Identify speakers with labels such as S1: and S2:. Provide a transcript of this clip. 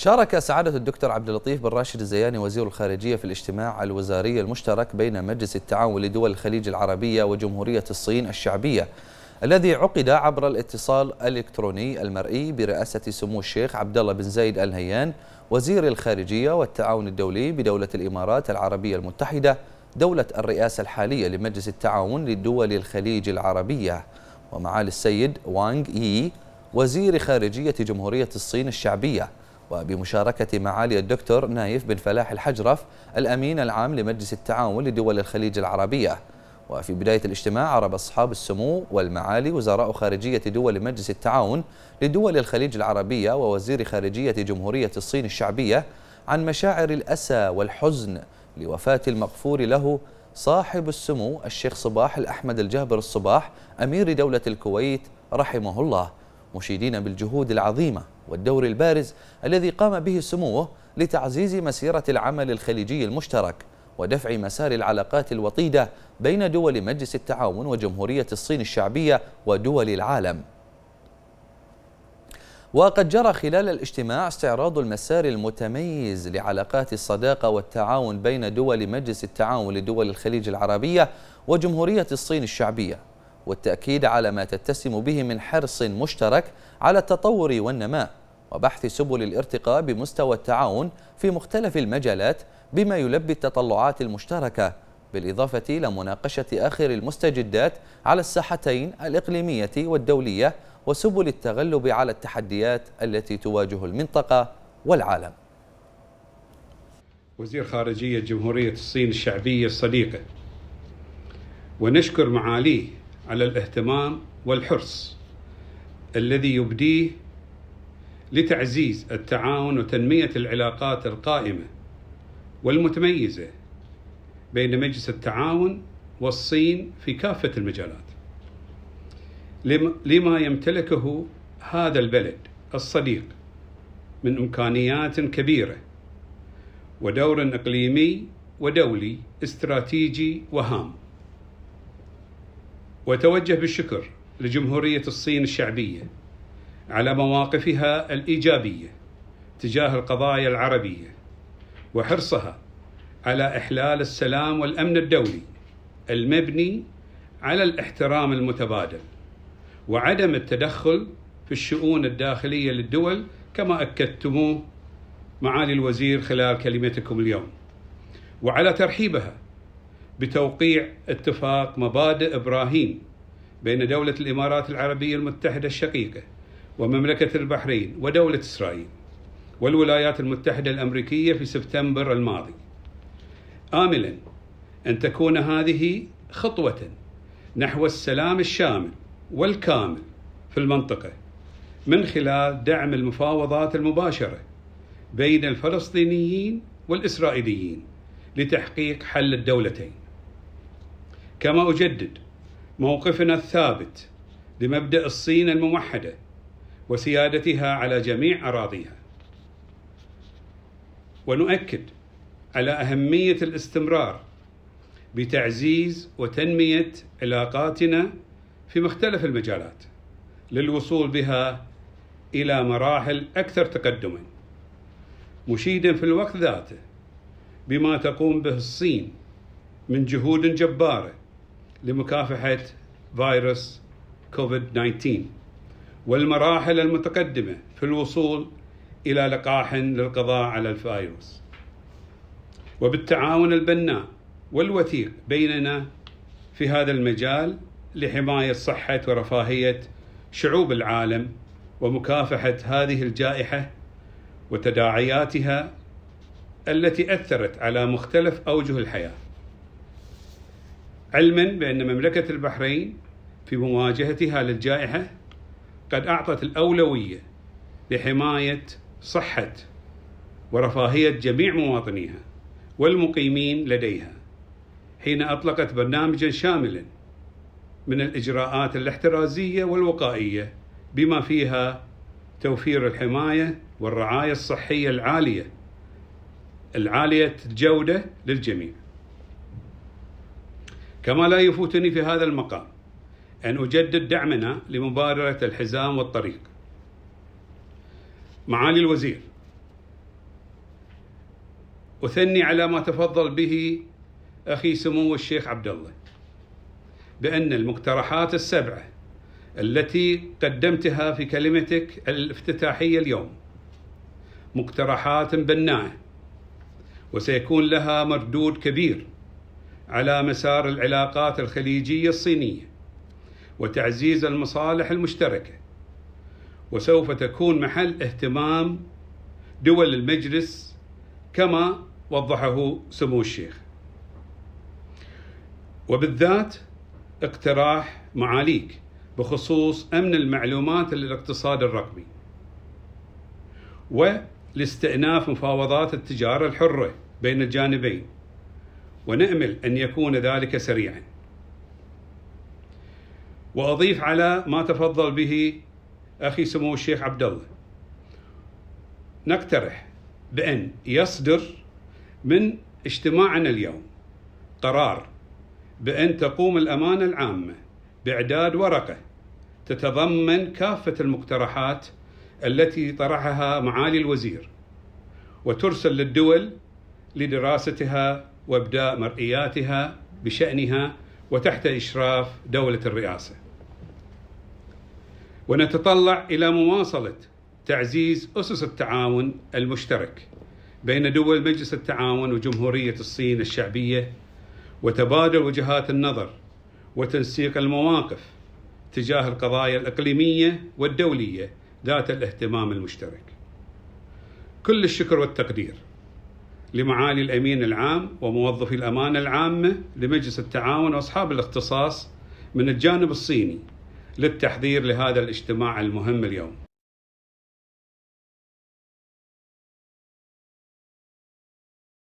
S1: شارك سعادة الدكتور عبد اللطيف بن راشد الزياني وزير الخارجية في الاجتماع الوزاري المشترك بين مجلس التعاون لدول الخليج العربية وجمهورية الصين الشعبية الذي عقد عبر الاتصال الإلكتروني المرئي برئاسة سمو الشيخ عبد الله بن زايد آل نهيان وزير الخارجية والتعاون الدولي بدولة الإمارات العربية المتحدة دولة الرئاسة الحالية لمجلس التعاون لدول الخليج العربية ومعالي السيد وانغ يي وزير خارجية جمهورية الصين الشعبية وبمشاركة معالي الدكتور نايف بن فلاح الحجرف الأمين العام لمجلس التعاون لدول الخليج العربية وفي بداية الاجتماع عرب أصحاب السمو والمعالي وزراء خارجية دول مجلس التعاون لدول الخليج العربية ووزير خارجية جمهورية الصين الشعبية عن مشاعر الأسى والحزن لوفاة المغفور له صاحب السمو الشيخ صباح الأحمد الجابر الصباح أمير دولة الكويت رحمه الله مشيدين بالجهود العظيمة والدور البارز الذي قام به سموه لتعزيز مسيرة العمل الخليجي المشترك ودفع مسار العلاقات الوطيدة بين دول مجلس التعاون وجمهورية الصين الشعبية ودول العالم وقد جرى خلال الاجتماع استعراض المسار المتميز لعلاقات الصداقة والتعاون بين دول مجلس التعاون لدول الخليج العربية وجمهورية الصين الشعبية والتأكيد على ما تتسم به من حرص مشترك على التطور والنماء وبحث سبل الارتقاء بمستوى التعاون في مختلف المجالات بما يلبي التطلعات المشتركة بالإضافة لمناقشة آخر المستجدات على الساحتين الإقليمية والدولية وسبل التغلب على التحديات التي تواجه المنطقة والعالم وزير
S2: خارجية جمهورية الصين الشعبية الصديقة ونشكر معاليه على الاهتمام والحرص الذي يبديه لتعزيز التعاون وتنميه العلاقات القائمه والمتميزه بين مجلس التعاون والصين في كافه المجالات لما يمتلكه هذا البلد الصديق من امكانيات كبيره ودور اقليمي ودولي استراتيجي وهام وتوجه بالشكر لجمهورية الصين الشعبية على مواقفها الإيجابية تجاه القضايا العربية وحرصها على إحلال السلام والأمن الدولي المبني على الاحترام المتبادل وعدم التدخل في الشؤون الداخلية للدول كما أكدتموه معالي الوزير خلال كلمتكم اليوم وعلى ترحيبها بتوقيع اتفاق مبادئ ابراهيم بين دوله الامارات العربيه المتحده الشقيقه ومملكه البحرين ودوله اسرائيل والولايات المتحده الامريكيه في سبتمبر الماضي. املا ان تكون هذه خطوه نحو السلام الشامل والكامل في المنطقه من خلال دعم المفاوضات المباشره بين الفلسطينيين والاسرائيليين لتحقيق حل الدولتين. كما أجدد موقفنا الثابت لمبدأ الصين الموحدة وسيادتها على جميع أراضيها ونؤكد على أهمية الاستمرار بتعزيز وتنمية علاقاتنا في مختلف المجالات للوصول بها إلى مراحل أكثر تقدما مشيدا في الوقت ذاته بما تقوم به الصين من جهود جباره لمكافحة فيروس كوفيد 19 والمراحل المتقدمة في الوصول إلى لقاح للقضاء على الفيروس وبالتعاون البناء والوثيق بيننا في هذا المجال لحماية صحة ورفاهية شعوب العالم ومكافحة هذه الجائحة وتداعياتها التي أثرت على مختلف أوجه الحياة علما بأن مملكة البحرين في مواجهتها للجائحة قد أعطت الأولوية لحماية صحة ورفاهية جميع مواطنيها والمقيمين لديها حين أطلقت برنامجا شاملا من الإجراءات الاحترازية والوقائية بما فيها توفير الحماية والرعاية الصحية العالية العالية الجودة للجميع كما لا يفوتني في هذا المقام أن أجدد دعمنا لمبادرة الحزام والطريق معالي الوزير أثني على ما تفضل به أخي سمو الشيخ عبد الله بأن المقترحات السبعة التي قدمتها في كلمتك الافتتاحية اليوم مقترحات بناءة وسيكون لها مردود كبير على مسار العلاقات الخليجية الصينية وتعزيز المصالح المشتركة وسوف تكون محل اهتمام دول المجلس كما وضحه سمو الشيخ وبالذات اقتراح معاليك بخصوص امن المعلومات للاقتصاد الرقمي ولاستئناف مفاوضات التجاره الحره بين الجانبين ونامل ان يكون ذلك سريعا واضيف على ما تفضل به اخي سمو الشيخ عبد الله نقترح بان يصدر من اجتماعنا اليوم قرار بان تقوم الامانه العامه باعداد ورقه تتضمن كافه المقترحات التي طرحها معالي الوزير وترسل للدول لدراستها وابداء مرئياتها بشانها وتحت اشراف دوله الرئاسه. ونتطلع الى مواصله تعزيز اسس التعاون المشترك بين دول مجلس التعاون وجمهوريه الصين الشعبيه وتبادل وجهات النظر وتنسيق المواقف تجاه القضايا الاقليميه والدوليه ذات الاهتمام المشترك. كل الشكر والتقدير لمعالي الامين العام وموظفي الامانه العامه لمجلس التعاون واصحاب الاختصاص من الجانب الصيني للتحضير لهذا الاجتماع المهم اليوم